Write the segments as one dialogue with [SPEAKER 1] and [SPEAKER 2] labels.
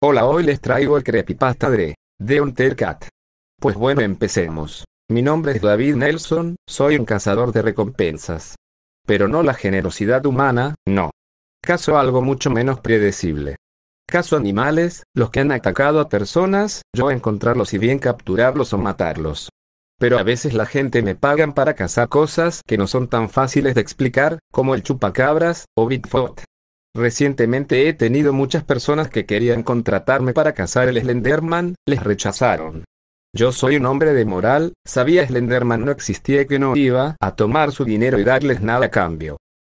[SPEAKER 1] Hola, hoy les traigo el creepypasta de The Cat. Pues bueno, empecemos. Mi nombre es David Nelson, soy un cazador de recompensas. Pero no la generosidad humana, no. Caso algo mucho menos predecible. Caso animales, los que han atacado a personas, yo encontrarlos y bien capturarlos o matarlos. Pero a veces la gente me pagan para cazar cosas que no son tan fáciles de explicar, como el chupacabras o Bigfoot. Recientemente he tenido muchas personas que querían contratarme para cazar el Slenderman, les rechazaron. Yo soy un hombre de moral, sabía Slenderman no existía y que no iba a tomar su dinero y darles nada a cambio.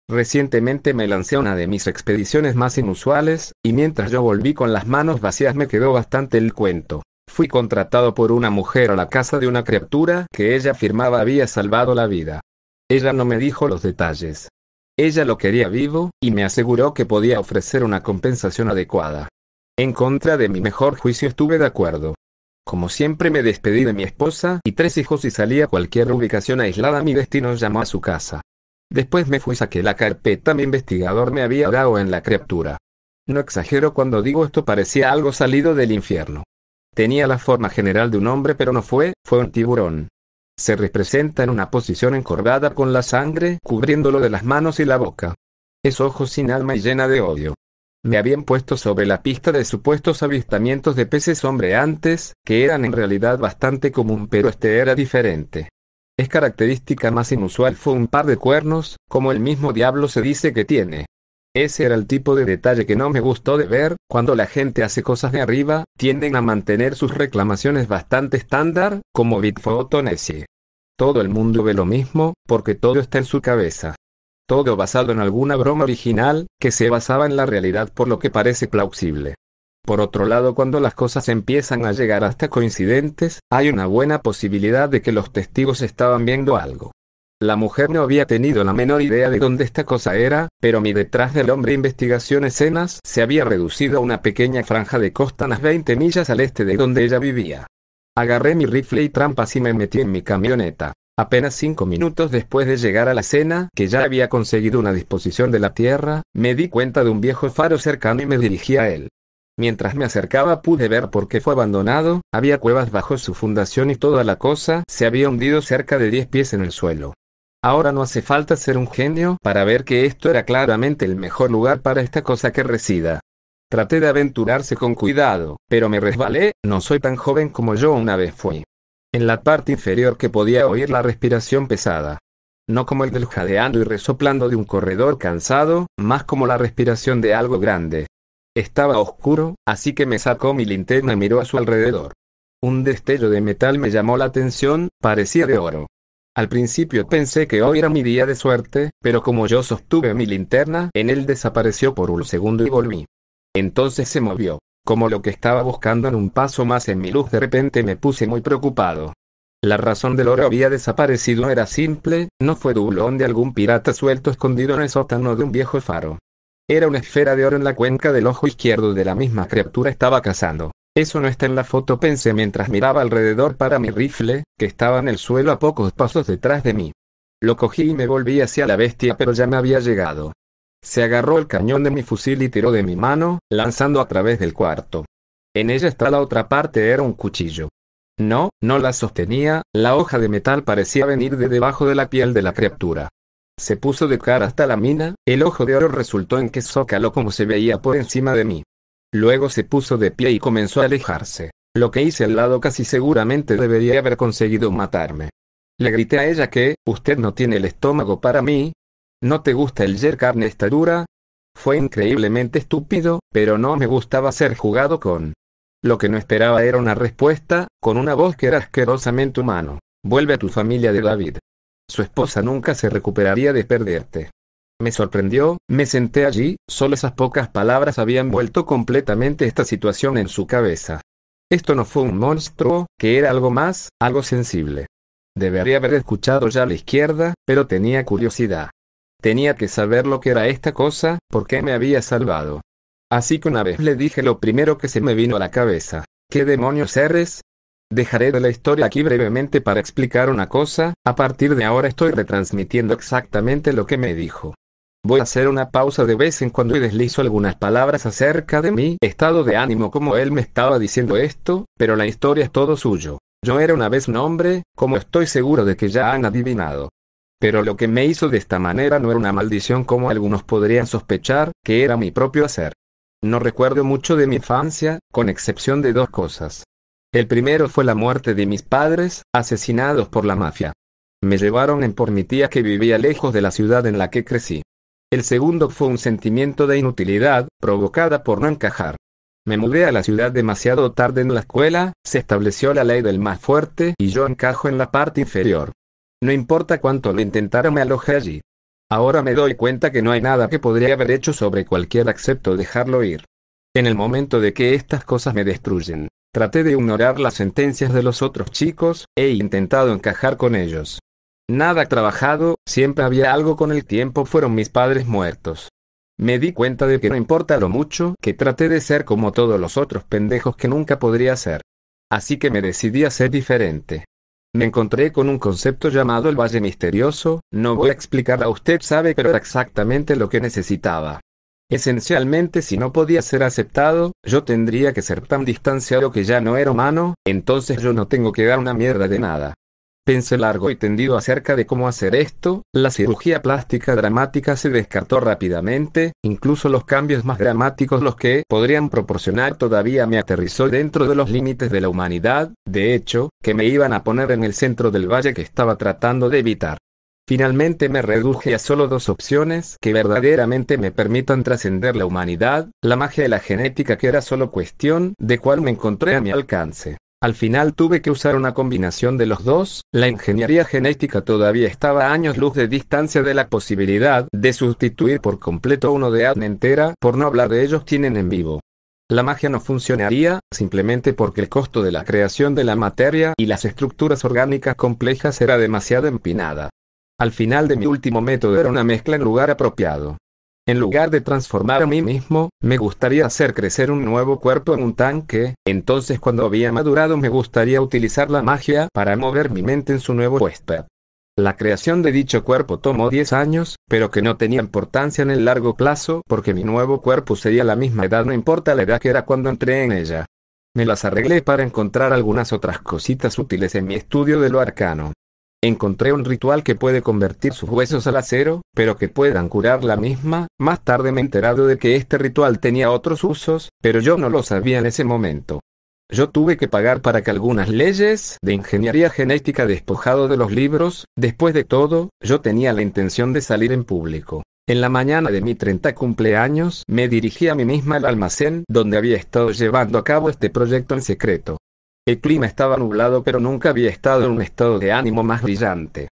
[SPEAKER 1] Recientemente me lancé a una de mis expediciones más inusuales, y mientras yo volví con las manos vacías me quedó bastante el cuento. Fui contratado por una mujer a la casa de una criatura que ella afirmaba había salvado la vida. Ella no me dijo los detalles. Ella lo quería vivo, y me aseguró que podía ofrecer una compensación adecuada. En contra de mi mejor juicio estuve de acuerdo. Como siempre me despedí de mi esposa y tres hijos y salí a cualquier ubicación aislada. Mi destino llamó a su casa. Después me fui saqué la carpeta mi investigador me había dado en la criatura. No exagero cuando digo esto parecía algo salido del infierno. Tenía la forma general de un hombre pero no fue, fue un tiburón. Se representa en una posición encorvada con la sangre cubriéndolo de las manos y la boca. Es ojo sin alma y llena de odio. Me habían puesto sobre la pista de supuestos avistamientos de peces hombre antes, que eran en realidad bastante común, pero este era diferente. Es característica más inusual fue un par de cuernos, como el mismo diablo se dice que tiene. Ese era el tipo de detalle que no me gustó de ver, cuando la gente hace cosas de arriba, tienden a mantener sus reclamaciones bastante estándar, como Bigfoot o Nessie. Todo el mundo ve lo mismo, porque todo está en su cabeza. Todo basado en alguna broma original, que se basaba en la realidad por lo que parece plausible. Por otro lado, cuando las cosas empiezan a llegar hasta coincidentes, hay una buena posibilidad de que los testigos estaban viendo algo. La mujer no había tenido la menor idea de dónde esta cosa era, pero mi detrás del hombre investigación escenas se había reducido a una pequeña franja de costa unas 20 millas al este de donde ella vivía. Agarré mi rifle y trampas y me metí en mi camioneta. Apenas cinco minutos después de llegar a la cena, que ya había conseguido una disposición de la tierra, me di cuenta de un viejo faro cercano y me dirigí a él. Mientras me acercaba pude ver por qué fue abandonado, había cuevas bajo su fundación y toda la cosa se había hundido cerca de 10 pies en el suelo. Ahora no hace falta ser un genio para ver que esto era claramente el mejor lugar para esta cosa que resida. Traté de aventurarse con cuidado, pero me resbalé, no soy tan joven como yo una vez fui. En la parte inferior que podía oír la respiración pesada. No como el del jadeando y resoplando de un corredor cansado, más como la respiración de algo grande. Estaba oscuro, así que me sacó mi linterna y miró a su alrededor. Un destello de metal me llamó la atención, parecía de oro. Al principio pensé que hoy era mi día de suerte, pero como yo sostuve mi linterna, en él desapareció por un segundo y volví. Entonces se movió. Como lo que estaba buscando en un paso más en mi luz de repente me puse muy preocupado. La razón del oro había desaparecido era simple, no fue dublón de algún pirata suelto escondido en el sótano de un viejo faro. Era una esfera de oro en la cuenca del ojo izquierdo de la misma criatura estaba cazando. Eso no está en la foto pensé mientras miraba alrededor para mi rifle, que estaba en el suelo a pocos pasos detrás de mí. Lo cogí y me volví hacia la bestia pero ya me había llegado. Se agarró el cañón de mi fusil y tiró de mi mano, lanzando a través del cuarto. En ella está la otra parte era un cuchillo. No, no la sostenía, la hoja de metal parecía venir de debajo de la piel de la criatura. Se puso de cara hasta la mina, el ojo de oro resultó en que zócalo como se veía por encima de mí. Luego se puso de pie y comenzó a alejarse. Lo que hice al lado casi seguramente debería haber conseguido matarme. Le grité a ella que, usted no tiene el estómago para mí. ¿No te gusta el yer carne estadura dura? Fue increíblemente estúpido, pero no me gustaba ser jugado con. Lo que no esperaba era una respuesta, con una voz que era asquerosamente humano. Vuelve a tu familia de David. Su esposa nunca se recuperaría de perderte. Me sorprendió, me senté allí, solo esas pocas palabras habían vuelto completamente esta situación en su cabeza. Esto no fue un monstruo, que era algo más, algo sensible. Debería haber escuchado ya a la izquierda, pero tenía curiosidad. Tenía que saber lo que era esta cosa, por qué me había salvado. Así que una vez le dije lo primero que se me vino a la cabeza. ¿Qué demonios eres? Dejaré de la historia aquí brevemente para explicar una cosa, a partir de ahora estoy retransmitiendo exactamente lo que me dijo. Voy a hacer una pausa de vez en cuando y deslizo algunas palabras acerca de mi estado de ánimo como él me estaba diciendo esto, pero la historia es todo suyo. Yo era una vez un hombre, como estoy seguro de que ya han adivinado. Pero lo que me hizo de esta manera no era una maldición como algunos podrían sospechar, que era mi propio hacer. No recuerdo mucho de mi infancia, con excepción de dos cosas. El primero fue la muerte de mis padres, asesinados por la mafia. Me llevaron en por mi tía que vivía lejos de la ciudad en la que crecí. El segundo fue un sentimiento de inutilidad, provocada por no encajar. Me mudé a la ciudad demasiado tarde en la escuela, se estableció la ley del más fuerte y yo encajo en la parte inferior. No importa cuánto lo intentara, me alojé allí. Ahora me doy cuenta que no hay nada que podría haber hecho sobre cualquier excepto dejarlo ir. En el momento de que estas cosas me destruyen, traté de ignorar las sentencias de los otros chicos, e intentado encajar con ellos. Nada trabajado, siempre había algo con el tiempo fueron mis padres muertos. Me di cuenta de que no importa lo mucho que traté de ser como todos los otros pendejos que nunca podría ser. Así que me decidí a ser diferente. Me encontré con un concepto llamado el Valle Misterioso, no voy a explicar a usted sabe pero era exactamente lo que necesitaba. Esencialmente si no podía ser aceptado, yo tendría que ser tan distanciado que ya no era humano, entonces yo no tengo que dar una mierda de nada pensé largo y tendido acerca de cómo hacer esto, la cirugía plástica dramática se descartó rápidamente, incluso los cambios más dramáticos los que podrían proporcionar todavía me aterrizó dentro de los límites de la humanidad, de hecho, que me iban a poner en el centro del valle que estaba tratando de evitar. Finalmente me reduje a solo dos opciones que verdaderamente me permitan trascender la humanidad, la magia y la genética que era solo cuestión de cuál me encontré a mi alcance. Al final tuve que usar una combinación de los dos, la ingeniería genética todavía estaba a años luz de distancia de la posibilidad de sustituir por completo uno de ADN entera, por no hablar de ellos tienen en vivo. La magia no funcionaría, simplemente porque el costo de la creación de la materia y las estructuras orgánicas complejas era demasiado empinada. Al final de mi último método era una mezcla en lugar apropiado. En lugar de transformar a mí mismo, me gustaría hacer crecer un nuevo cuerpo en un tanque, entonces cuando había madurado me gustaría utilizar la magia para mover mi mente en su nuevo puesta. La creación de dicho cuerpo tomó 10 años, pero que no tenía importancia en el largo plazo porque mi nuevo cuerpo sería la misma edad, no importa la edad que era cuando entré en ella. Me las arreglé para encontrar algunas otras cositas útiles en mi estudio de lo arcano. Encontré un ritual que puede convertir sus huesos al acero, pero que puedan curar la misma. Más tarde me he enterado de que este ritual tenía otros usos, pero yo no lo sabía en ese momento. Yo tuve que pagar para que algunas leyes de ingeniería genética despojado de los libros, después de todo, yo tenía la intención de salir en público. En la mañana de mi 30 cumpleaños me dirigí a mí misma al almacén donde había estado llevando a cabo este proyecto en secreto. El clima estaba nublado pero nunca había estado en un estado de ánimo más brillante.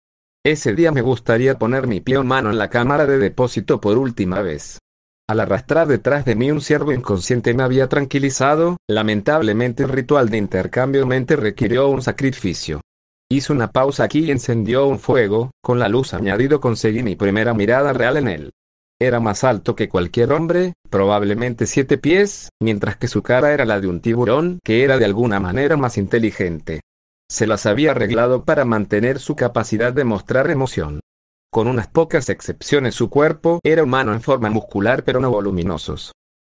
[SPEAKER 1] Ese día me gustaría poner mi pie mano en la cámara de depósito por última vez. Al arrastrar detrás de mí un ciervo inconsciente me había tranquilizado, lamentablemente el ritual de intercambio mente requirió un sacrificio. Hizo una pausa aquí y encendió un fuego, con la luz añadido conseguí mi primera mirada real en él. Era más alto que cualquier hombre, probablemente siete pies, mientras que su cara era la de un tiburón que era de alguna manera más inteligente. Se las había arreglado para mantener su capacidad de mostrar emoción. Con unas pocas excepciones su cuerpo era humano en forma muscular pero no voluminosos.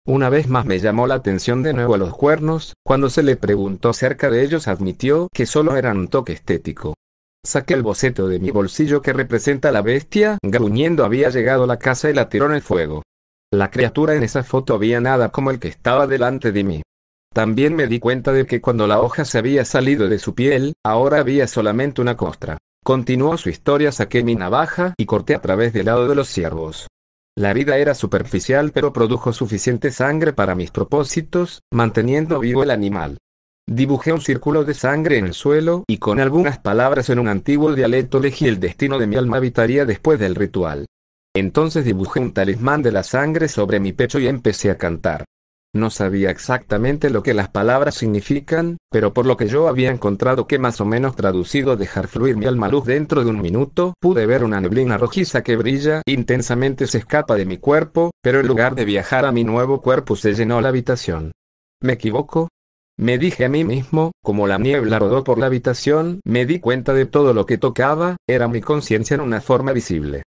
[SPEAKER 1] Una vez más me llamó la atención de nuevo a los cuernos, cuando se le preguntó acerca de ellos admitió que solo eran un toque estético. Saqué el boceto de mi bolsillo que representa a la bestia. Gruñendo había llegado a la casa y la tiró en el fuego. La criatura en esa foto había nada como el que estaba delante de mí. También me di cuenta de que cuando la hoja se había salido de su piel, ahora había solamente una costra. Continuó su historia, saqué mi navaja y corté a través del lado de los ciervos. La vida era superficial pero produjo suficiente sangre para mis propósitos, manteniendo vivo el animal. Dibujé un círculo de sangre en el suelo y con algunas palabras en un antiguo dialecto elegí el destino de mi alma habitaría después del ritual. Entonces dibujé un talismán de la sangre sobre mi pecho y empecé a cantar. No sabía exactamente lo que las palabras significan, pero por lo que yo había encontrado que más o menos traducido dejar fluir mi alma luz dentro de un minuto, pude ver una neblina rojiza que brilla, intensamente se escapa de mi cuerpo, pero en lugar de viajar a mi nuevo cuerpo se llenó la habitación. ¿Me equivoco? Me dije a mí mismo, como la niebla rodó por la habitación, me di cuenta de todo lo que tocaba, era mi conciencia en una forma visible.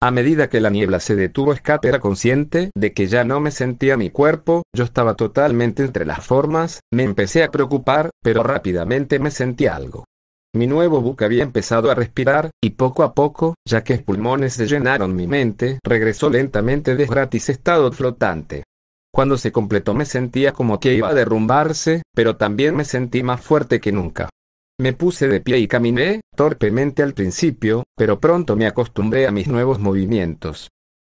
[SPEAKER 1] A medida que la niebla se detuvo, escape era consciente de que ya no me sentía mi cuerpo, yo estaba totalmente entre las formas, me empecé a preocupar, pero rápidamente me sentí algo. Mi nuevo buque había empezado a respirar, y poco a poco, ya que pulmones se llenaron mi mente, regresó lentamente de gratis estado flotante. Cuando se completó me sentía como que iba a derrumbarse, pero también me sentí más fuerte que nunca. Me puse de pie y caminé, torpemente al principio, pero pronto me acostumbré a mis nuevos movimientos.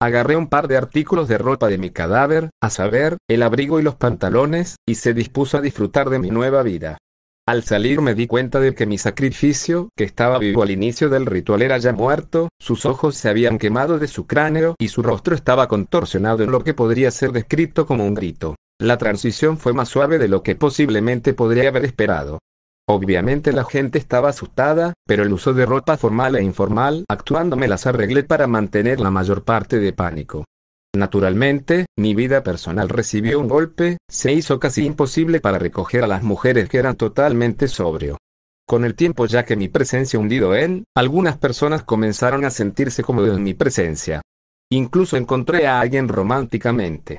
[SPEAKER 1] Agarré un par de artículos de ropa de mi cadáver, a saber, el abrigo y los pantalones, y se dispuso a disfrutar de mi nueva vida. Al salir me di cuenta de que mi sacrificio, que estaba vivo al inicio del ritual, era ya muerto, sus ojos se habían quemado de su cráneo y su rostro estaba contorsionado en lo que podría ser descrito como un grito. La transición fue más suave de lo que posiblemente podría haber esperado. Obviamente la gente estaba asustada, pero el uso de ropa formal e informal, actuándome las arreglé para mantener la mayor parte de pánico. Naturalmente, mi vida personal recibió un golpe, se hizo casi imposible para recoger a las mujeres que eran totalmente sobrio. Con el tiempo ya que mi presencia hundido en, algunas personas comenzaron a sentirse como en mi presencia. Incluso encontré a alguien románticamente.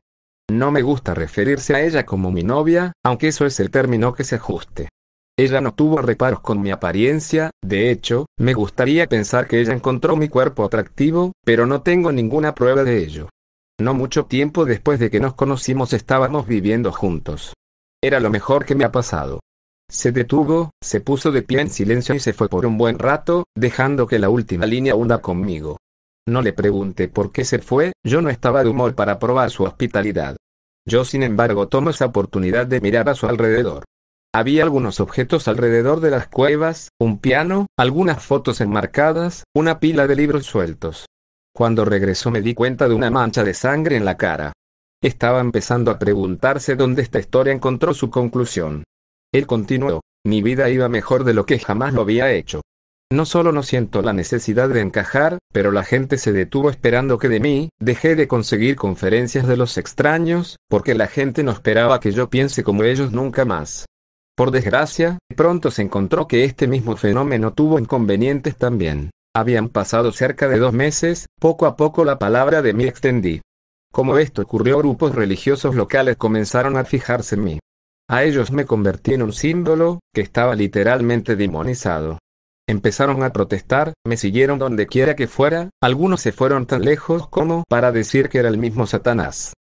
[SPEAKER 1] No me gusta referirse a ella como mi novia, aunque eso es el término que se ajuste. Ella no tuvo reparos con mi apariencia, de hecho, me gustaría pensar que ella encontró mi cuerpo atractivo, pero no tengo ninguna prueba de ello. No mucho tiempo después de que nos conocimos estábamos viviendo juntos. Era lo mejor que me ha pasado. Se detuvo, se puso de pie en silencio y se fue por un buen rato, dejando que la última línea hunda conmigo. No le pregunté por qué se fue, yo no estaba de humor para probar su hospitalidad. Yo sin embargo tomo esa oportunidad de mirar a su alrededor. Había algunos objetos alrededor de las cuevas, un piano, algunas fotos enmarcadas, una pila de libros sueltos. Cuando regresó me di cuenta de una mancha de sangre en la cara. Estaba empezando a preguntarse dónde esta historia encontró su conclusión. Él continuó, mi vida iba mejor de lo que jamás lo había hecho. No solo no siento la necesidad de encajar, pero la gente se detuvo esperando que de mí, dejé de conseguir conferencias de los extraños, porque la gente no esperaba que yo piense como ellos nunca más. Por desgracia, pronto se encontró que este mismo fenómeno tuvo inconvenientes también. Habían pasado cerca de dos meses, poco a poco la palabra de mí extendí. Como esto ocurrió, grupos religiosos locales comenzaron a fijarse en mí. A ellos me convertí en un símbolo, que estaba literalmente demonizado. Empezaron a protestar, me siguieron donde quiera que fuera, algunos se fueron tan lejos como para decir que era el mismo Satanás.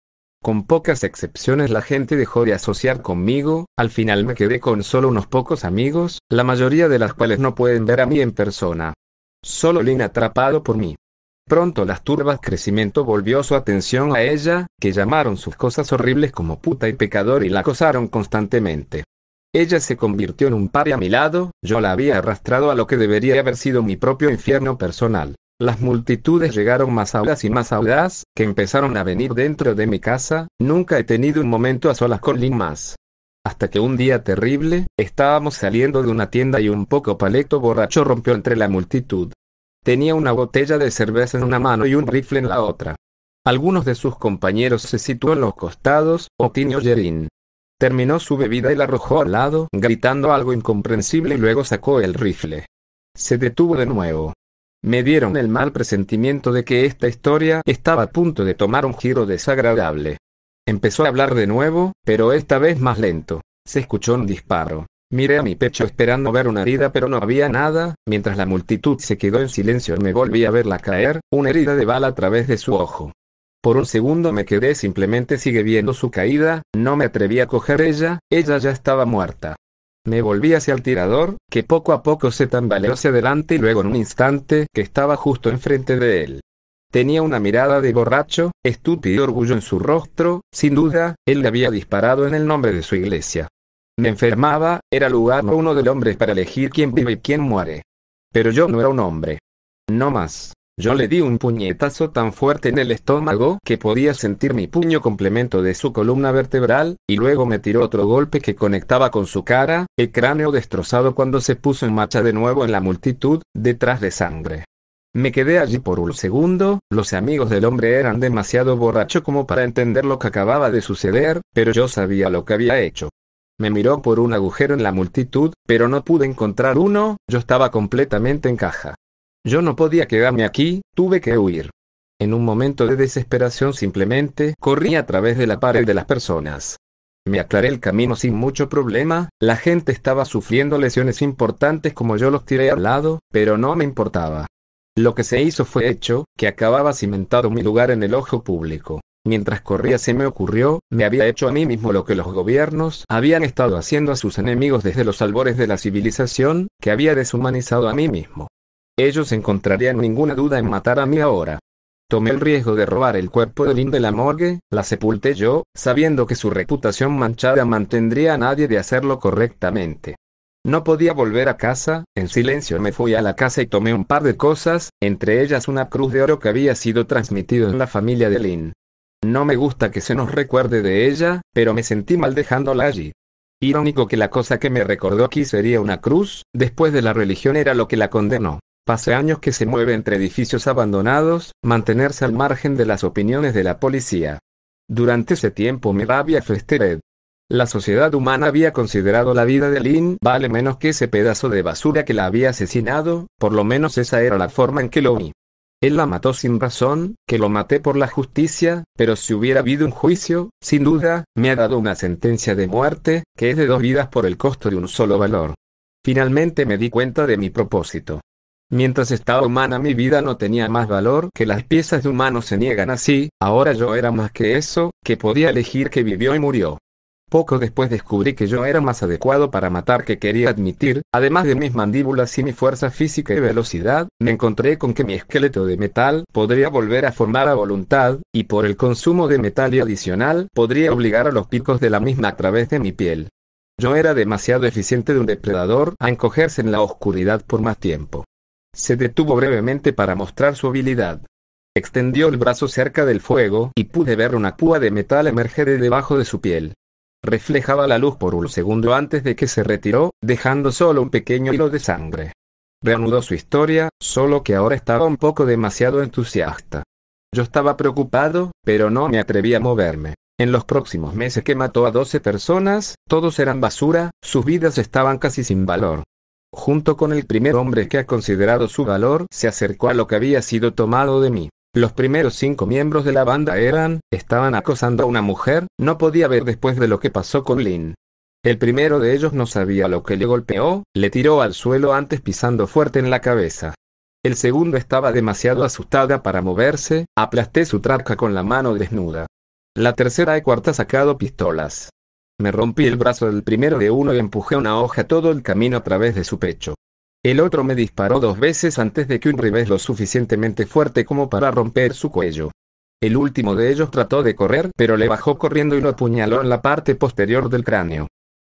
[SPEAKER 1] Con pocas excepciones la gente dejó de asociar conmigo, al final me quedé con solo unos pocos amigos, la mayoría de las cuales no pueden ver a mí en persona. Solo Lin atrapado por mí. Pronto las turbas crecimiento volvió su atención a ella, que llamaron sus cosas horribles como puta y pecador y la acosaron constantemente. Ella se convirtió en un par a mi lado, yo la había arrastrado a lo que debería haber sido mi propio infierno personal. Las multitudes llegaron más audaz y más audaz, que empezaron a venir dentro de mi casa, nunca he tenido un momento a solas con Lin más hasta que un día terrible, estábamos saliendo de una tienda y un poco paleto borracho rompió entre la multitud. Tenía una botella de cerveza en una mano y un rifle en la otra. Algunos de sus compañeros se situó en los costados, o Yerin. Terminó su bebida y la arrojó al lado, gritando algo incomprensible y luego sacó el rifle. Se detuvo de nuevo. Me dieron el mal presentimiento de que esta historia estaba a punto de tomar un giro desagradable. Empezó a hablar de nuevo, pero esta vez más lento. Se escuchó un disparo. Miré a mi pecho esperando ver una herida, pero no había nada. Mientras la multitud se quedó en silencio, me volví a verla caer, una herida de bala a través de su ojo. Por un segundo me quedé simplemente sigue viendo su caída, no me atreví a coger ella, ella ya estaba muerta. Me volví hacia el tirador, que poco a poco se tambaleó hacia adelante y luego en un instante que estaba justo enfrente de él. Tenía una mirada de borracho, estúpido y orgullo en su rostro, sin duda, él le había disparado en el nombre de su iglesia. Me enfermaba, era lugar uno del hombre para elegir quién vive y quién muere. Pero yo no era un hombre. No más. Yo le di un puñetazo tan fuerte en el estómago que podía sentir mi puño complemento de su columna vertebral, y luego me tiró otro golpe que conectaba con su cara, el cráneo destrozado cuando se puso en marcha de nuevo en la multitud, detrás de sangre. Me quedé allí por un segundo, los amigos del hombre eran demasiado borracho como para entender lo que acababa de suceder, pero yo sabía lo que había hecho. Me miró por un agujero en la multitud, pero no pude encontrar uno, yo estaba completamente en caja. Yo no podía quedarme aquí, tuve que huir. En un momento de desesperación simplemente corrí a través de la pared de las personas. Me aclaré el camino sin mucho problema, la gente estaba sufriendo lesiones importantes como yo los tiré al lado, pero no me importaba. Lo que se hizo fue hecho, que acababa cimentado mi lugar en el ojo público. Mientras corría se me ocurrió, me había hecho a mí mismo lo que los gobiernos habían estado haciendo a sus enemigos desde los albores de la civilización, que había deshumanizado a mí mismo. Ellos encontrarían ninguna duda en matar a mí ahora. Tomé el riesgo de robar el cuerpo de Lynn de la morgue, la sepulté yo, sabiendo que su reputación manchada mantendría a nadie de hacerlo correctamente. No podía volver a casa, en silencio me fui a la casa y tomé un par de cosas, entre ellas una cruz de oro que había sido transmitido en la familia de Lynn. No me gusta que se nos recuerde de ella, pero me sentí mal dejándola allí. Irónico que la cosa que me recordó aquí sería una cruz, después de la religión era lo que la condenó. Pasé años que se mueve entre edificios abandonados, mantenerse al margen de las opiniones de la policía. Durante ese tiempo mi rabia fue la sociedad humana había considerado la vida de Lin vale menos que ese pedazo de basura que la había asesinado, por lo menos esa era la forma en que lo vi. Él la mató sin razón, que lo maté por la justicia, pero si hubiera habido un juicio, sin duda, me ha dado una sentencia de muerte, que es de dos vidas por el costo de un solo valor. Finalmente me di cuenta de mi propósito. Mientras estaba humana mi vida no tenía más valor que las piezas de humano se niegan así, ahora yo era más que eso, que podía elegir que vivió y murió. Poco después descubrí que yo era más adecuado para matar que quería admitir, además de mis mandíbulas y mi fuerza física y velocidad, me encontré con que mi esqueleto de metal podría volver a formar a voluntad, y por el consumo de metal y adicional podría obligar a los picos de la misma a través de mi piel. Yo era demasiado eficiente de un depredador a encogerse en la oscuridad por más tiempo. Se detuvo brevemente para mostrar su habilidad. Extendió el brazo cerca del fuego y pude ver una púa de metal emerger de debajo de su piel reflejaba la luz por un segundo antes de que se retiró, dejando solo un pequeño hilo de sangre. Reanudó su historia, solo que ahora estaba un poco demasiado entusiasta. Yo estaba preocupado, pero no me atreví a moverme. En los próximos meses que mató a 12 personas, todos eran basura, sus vidas estaban casi sin valor. Junto con el primer hombre que ha considerado su valor, se acercó a lo que había sido tomado de mí. Los primeros cinco miembros de la banda eran, estaban acosando a una mujer, no podía ver después de lo que pasó con Lin. El primero de ellos no sabía lo que le golpeó, le tiró al suelo antes pisando fuerte en la cabeza. El segundo estaba demasiado asustada para moverse, aplasté su traca con la mano desnuda. La tercera y cuarta sacado pistolas. Me rompí el brazo del primero de uno y empujé una hoja todo el camino a través de su pecho. El otro me disparó dos veces antes de que un revés lo suficientemente fuerte como para romper su cuello. El último de ellos trató de correr, pero le bajó corriendo y lo apuñaló en la parte posterior del cráneo.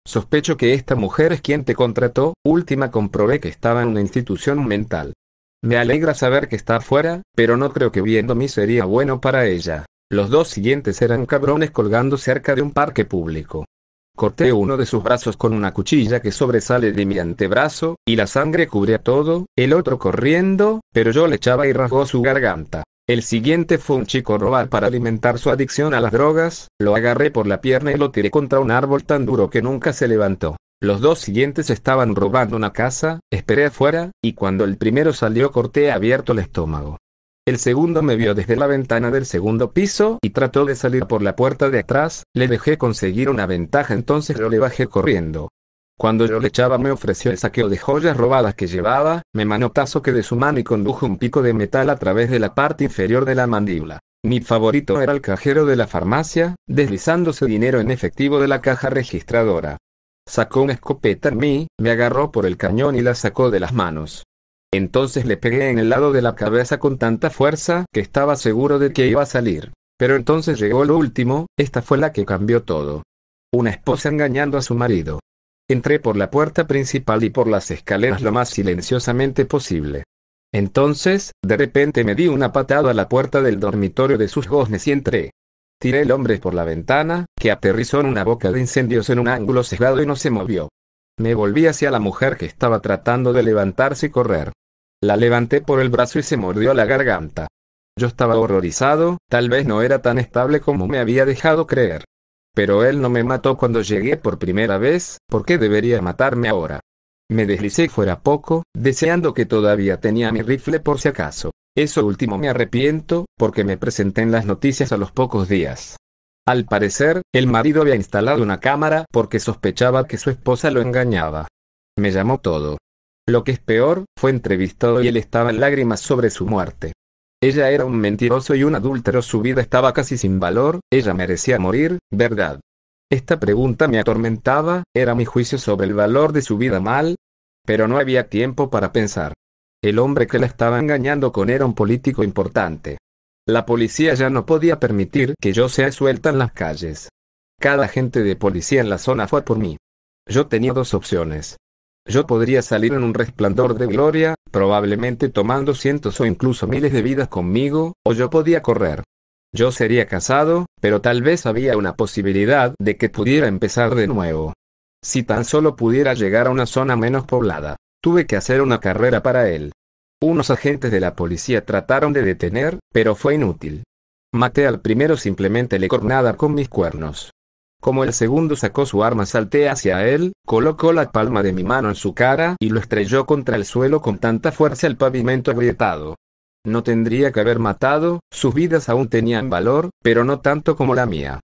[SPEAKER 1] Sospecho que esta mujer es quien te contrató, última comprobé que estaba en una institución mental. Me alegra saber que está afuera, pero no creo que viendo mí sería bueno para ella. Los dos siguientes eran cabrones colgando cerca de un parque público. Corté uno de sus brazos con una cuchilla que sobresale de mi antebrazo, y la sangre cubría todo, el otro corriendo, pero yo le echaba y rasgó su garganta. El siguiente fue un chico robar para alimentar su adicción a las drogas, lo agarré por la pierna y lo tiré contra un árbol tan duro que nunca se levantó. Los dos siguientes estaban robando una casa, esperé afuera, y cuando el primero salió corté abierto el estómago. El segundo me vio desde la ventana del segundo piso y trató de salir por la puerta de atrás, le dejé conseguir una ventaja entonces yo le bajé corriendo. Cuando yo le echaba me ofreció el saqueo de joyas robadas que llevaba, me manotazo que de su mano y condujo un pico de metal a través de la parte inferior de la mandíbula. Mi favorito era el cajero de la farmacia, deslizándose dinero en efectivo de la caja registradora. Sacó una escopeta en mí, me agarró por el cañón y la sacó de las manos. Entonces le pegué en el lado de la cabeza con tanta fuerza que estaba seguro de que iba a salir. Pero entonces llegó lo último, esta fue la que cambió todo. Una esposa engañando a su marido. Entré por la puerta principal y por las escaleras lo más silenciosamente posible. Entonces, de repente me di una patada a la puerta del dormitorio de sus goznes y entré. Tiré el hombre por la ventana, que aterrizó en una boca de incendios en un ángulo sesgado y no se movió. Me volví hacia la mujer que estaba tratando de levantarse y correr. La levanté por el brazo y se mordió la garganta. Yo estaba horrorizado, tal vez no era tan estable como me había dejado creer. Pero él no me mató cuando llegué por primera vez, ¿por qué debería matarme ahora? Me deslicé fuera poco, deseando que todavía tenía mi rifle por si acaso. Eso último me arrepiento, porque me presenté en las noticias a los pocos días. Al parecer, el marido había instalado una cámara porque sospechaba que su esposa lo engañaba. Me llamó todo, lo que es peor, fue entrevistado y él estaba en lágrimas sobre su muerte. Ella era un mentiroso y un adúltero, su vida estaba casi sin valor, ella merecía morir, ¿verdad? Esta pregunta me atormentaba, era mi juicio sobre el valor de su vida mal, pero no había tiempo para pensar. El hombre que la estaba engañando con era un político importante. La policía ya no podía permitir que yo sea suelta en las calles. Cada agente de policía en la zona fue por mí. Yo tenía dos opciones. Yo podría salir en un resplandor de gloria, probablemente tomando cientos o incluso miles de vidas conmigo, o yo podía correr. Yo sería casado, pero tal vez había una posibilidad de que pudiera empezar de nuevo. Si tan solo pudiera llegar a una zona menos poblada. Tuve que hacer una carrera para él. Unos agentes de la policía trataron de detener, pero fue inútil. Maté al primero simplemente le cornada con mis cuernos. Como el segundo sacó su arma salté hacia él, colocó la palma de mi mano en su cara y lo estrelló contra el suelo con tanta fuerza el pavimento agrietado. No tendría que haber matado, sus vidas aún tenían valor, pero no tanto como la mía.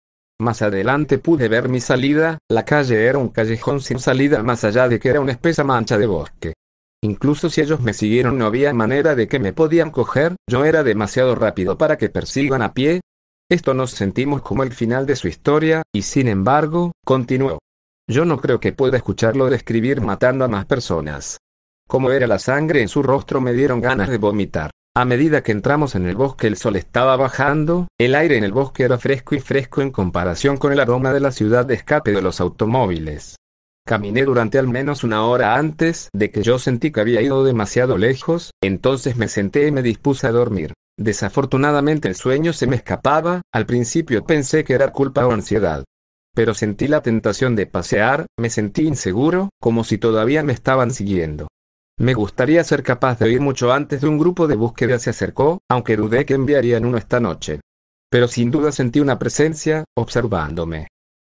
[SPEAKER 1] Más adelante pude ver mi salida, la calle era un callejón sin salida más allá de que era una espesa mancha de bosque. Incluso si ellos me siguieron no había manera de que me podían coger, yo era demasiado rápido para que persigan a pie, esto nos sentimos como el final de su historia, y sin embargo, continuó. Yo no creo que pueda escucharlo describir matando a más personas. Como era la sangre en su rostro me dieron ganas de vomitar. A medida que entramos en el bosque el sol estaba bajando, el aire en el bosque era fresco y fresco en comparación con el aroma de la ciudad de escape de los automóviles. Caminé durante al menos una hora antes de que yo sentí que había ido demasiado lejos, entonces me senté y me dispuse a dormir. Desafortunadamente el sueño se me escapaba, al principio pensé que era culpa o ansiedad. Pero sentí la tentación de pasear, me sentí inseguro, como si todavía me estaban siguiendo. Me gustaría ser capaz de oír mucho antes de un grupo de búsqueda se acercó, aunque dudé que enviarían uno esta noche. Pero sin duda sentí una presencia, observándome.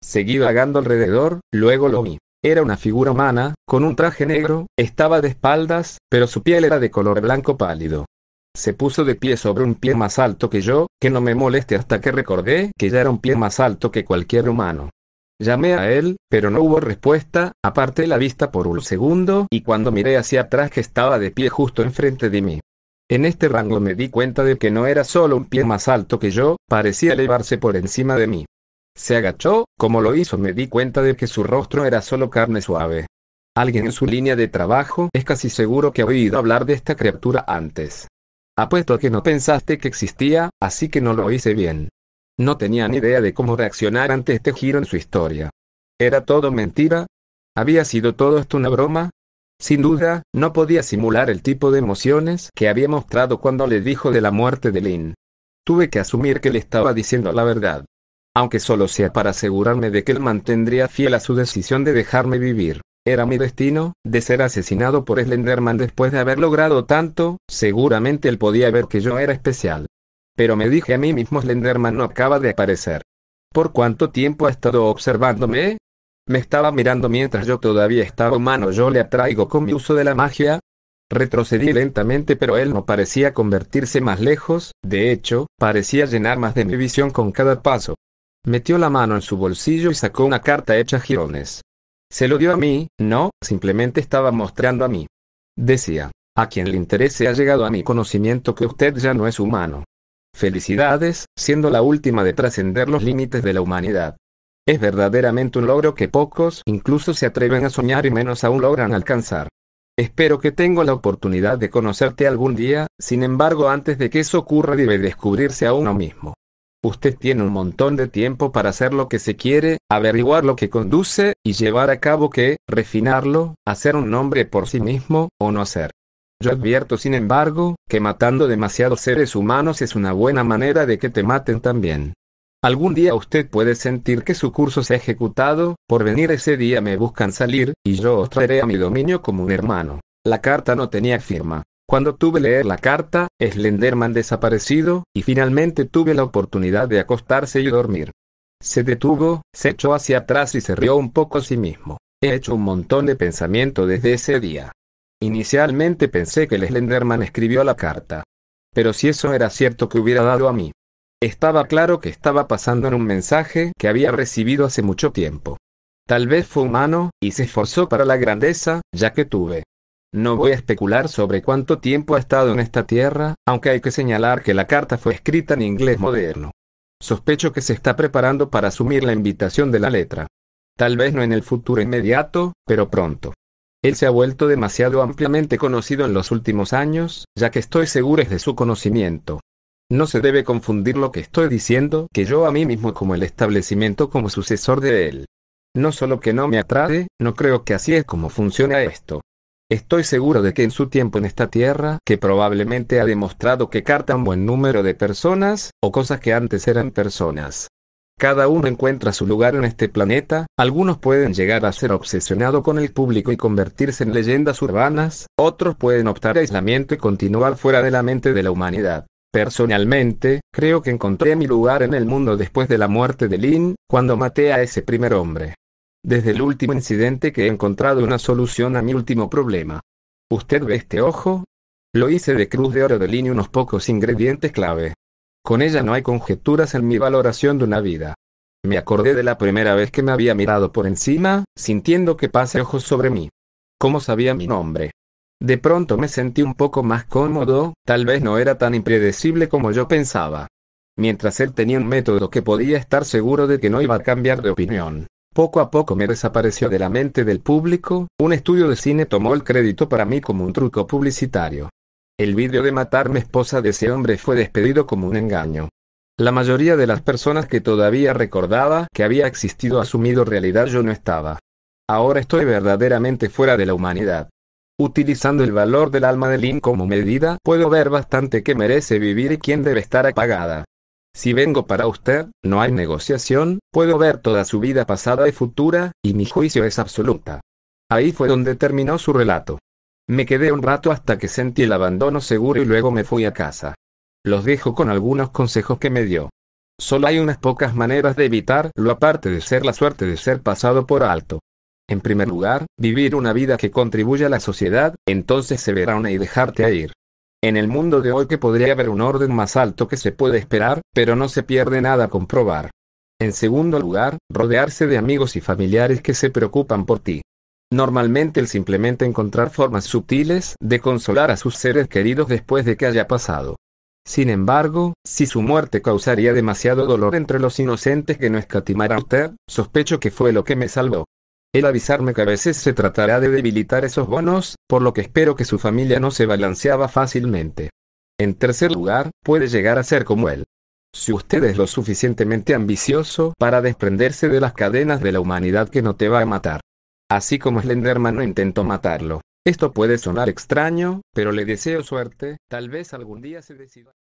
[SPEAKER 1] Seguí vagando alrededor, luego lo vi. Era una figura humana, con un traje negro, estaba de espaldas, pero su piel era de color blanco pálido. Se puso de pie sobre un pie más alto que yo, que no me moleste hasta que recordé que ya era un pie más alto que cualquier humano. Llamé a él, pero no hubo respuesta, aparté la vista por un segundo y cuando miré hacia atrás que estaba de pie justo enfrente de mí. En este rango me di cuenta de que no era solo un pie más alto que yo, parecía elevarse por encima de mí. Se agachó, como lo hizo me di cuenta de que su rostro era solo carne suave. Alguien en su línea de trabajo es casi seguro que ha oído hablar de esta criatura antes. Apuesto que no pensaste que existía, así que no lo hice bien. No tenía ni idea de cómo reaccionar ante este giro en su historia. ¿Era todo mentira? ¿Había sido todo esto una broma? Sin duda, no podía simular el tipo de emociones que había mostrado cuando le dijo de la muerte de Lynn. Tuve que asumir que le estaba diciendo la verdad. Aunque solo sea para asegurarme de que él mantendría fiel a su decisión de dejarme vivir. Era mi destino, de ser asesinado por Slenderman después de haber logrado tanto, seguramente él podía ver que yo era especial. Pero me dije a mí mismo Slenderman no acaba de aparecer. ¿Por cuánto tiempo ha estado observándome? Me estaba mirando mientras yo todavía estaba humano, yo le atraigo con mi uso de la magia, Retrocedí lentamente pero él no parecía convertirse más lejos, de hecho, parecía llenar más de mi visión con cada paso. Metió la mano en su bolsillo y sacó una carta hecha girones. Se lo dio a mí, no, simplemente estaba mostrando a mí. Decía, a quien le interese ha llegado a mi conocimiento que usted ya no es humano. Felicidades, siendo la última de trascender los límites de la humanidad. Es verdaderamente un logro que pocos incluso se atreven a soñar y menos aún logran alcanzar. Espero que tenga la oportunidad de conocerte algún día, sin embargo antes de que eso ocurra debe descubrirse a uno mismo. Usted tiene un montón de tiempo para hacer lo que se quiere, averiguar lo que conduce, y llevar a cabo que, refinarlo, hacer un nombre por sí mismo, o no hacer. Yo advierto, sin embargo, que matando demasiados seres humanos es una buena manera de que te maten también. Algún día usted puede sentir que su curso se ha ejecutado, por venir ese día me buscan salir, y yo os traeré a mi dominio como un hermano. La carta no tenía firma. Cuando tuve leer la carta, Slenderman desaparecido, y finalmente tuve la oportunidad de acostarse y dormir. Se detuvo, se echó hacia atrás y se rió un poco a sí mismo. He hecho un montón de pensamiento desde ese día. Inicialmente pensé que el Slenderman escribió la carta. Pero si eso era cierto que hubiera dado a mí. Estaba claro que estaba pasando en un mensaje que había recibido hace mucho tiempo. Tal vez fue humano, y se esforzó para la grandeza, ya que tuve no voy a especular sobre cuánto tiempo ha estado en esta tierra, aunque hay que señalar que la carta fue escrita en inglés moderno. Sospecho que se está preparando para asumir la invitación de la letra. Tal vez no en el futuro inmediato, pero pronto. Él se ha vuelto demasiado ampliamente conocido en los últimos años, ya que estoy seguro de su conocimiento. No se debe confundir lo que estoy diciendo que yo a mí mismo como el establecimiento como sucesor de él. No solo que no me atrae, no creo que así es como funciona esto. Estoy seguro de que en su tiempo en esta tierra, que probablemente ha demostrado que carta un buen número de personas, o cosas que antes eran personas. Cada uno encuentra su lugar en este planeta, algunos pueden llegar a ser obsesionados con el público y convertirse en leyendas urbanas, otros pueden optar a aislamiento y continuar fuera de la mente de la humanidad. Personalmente, creo que encontré mi lugar en el mundo después de la muerte de Lin, cuando maté a ese primer hombre. Desde el último incidente que he encontrado una solución a mi último problema. ¿Usted ve este ojo? Lo hice de cruz de oro de línea unos pocos ingredientes clave. Con ella no hay conjeturas en mi valoración de una vida. Me acordé de la primera vez que me había mirado por encima, sintiendo que pase ojos sobre mí. ¿Cómo sabía mi nombre? De pronto me sentí un poco más cómodo, tal vez no era tan impredecible como yo pensaba. Mientras él tenía un método que podía estar seguro de que no iba a cambiar de opinión. Poco a poco me desapareció de la mente del público, un estudio de cine tomó el crédito para mí como un truco publicitario. El vídeo de matarme esposa de ese hombre fue despedido como un engaño. La mayoría de las personas que todavía recordaba que había existido asumido realidad yo no estaba. Ahora estoy verdaderamente fuera de la humanidad. Utilizando el valor del alma de Lin como medida, puedo ver bastante que merece vivir y quién debe estar apagada. Si vengo para usted, no hay negociación, puedo ver toda su vida pasada y futura, y mi juicio es absoluta. Ahí fue donde terminó su relato. Me quedé un rato hasta que sentí el abandono seguro y luego me fui a casa. Los dejo con algunos consejos que me dio. Solo hay unas pocas maneras de evitarlo aparte de ser la suerte de ser pasado por alto. En primer lugar, vivir una vida que contribuya a la sociedad, entonces se verá una y dejarte a ir. En el mundo de hoy que podría haber un orden más alto que se puede esperar, pero no se pierde nada comprobar. En segundo lugar, rodearse de amigos y familiares que se preocupan por ti. Normalmente el simplemente encontrar formas sutiles de consolar a sus seres queridos después de que haya pasado. Sin embargo, si su muerte causaría demasiado dolor entre los inocentes que no escatimara usted, sospecho que fue lo que me salvó avisarme que a veces se tratará de debilitar esos bonos, por lo que espero que su familia no se balanceaba fácilmente. En tercer lugar, puede llegar a ser como él. Si usted es lo suficientemente ambicioso para desprenderse de las cadenas de la humanidad que no te va a matar. Así como Slenderman no intentó matarlo. Esto puede sonar extraño, pero le deseo suerte, tal vez algún día se decida.